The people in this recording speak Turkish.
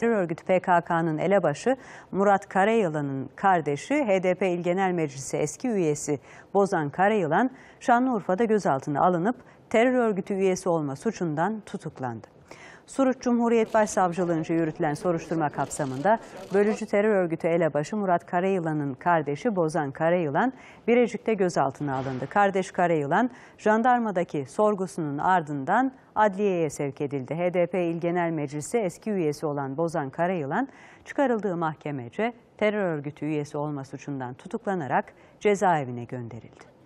terör örgütü PKK'nın elebaşı Murat Karayılan'ın kardeşi HDP İl Genel Meclisi eski üyesi Bozan Karayılan Şanlıurfa'da gözaltına alınıp terör örgütü üyesi olma suçundan tutuklandı. Suruç Cumhuriyet Başsavcılığınca yürütülen soruşturma kapsamında bölücü terör örgütü elebaşı Murat Karayılan'ın kardeşi Bozan Karayılan Birecik'te gözaltına alındı. Kardeş Karayılan jandarmadaki sorgusunun ardından adliyeye sevk edildi. HDP İl Genel Meclisi eski üyesi olan Bozan Karayılan çıkarıldığı mahkemece terör örgütü üyesi olma suçundan tutuklanarak cezaevine gönderildi.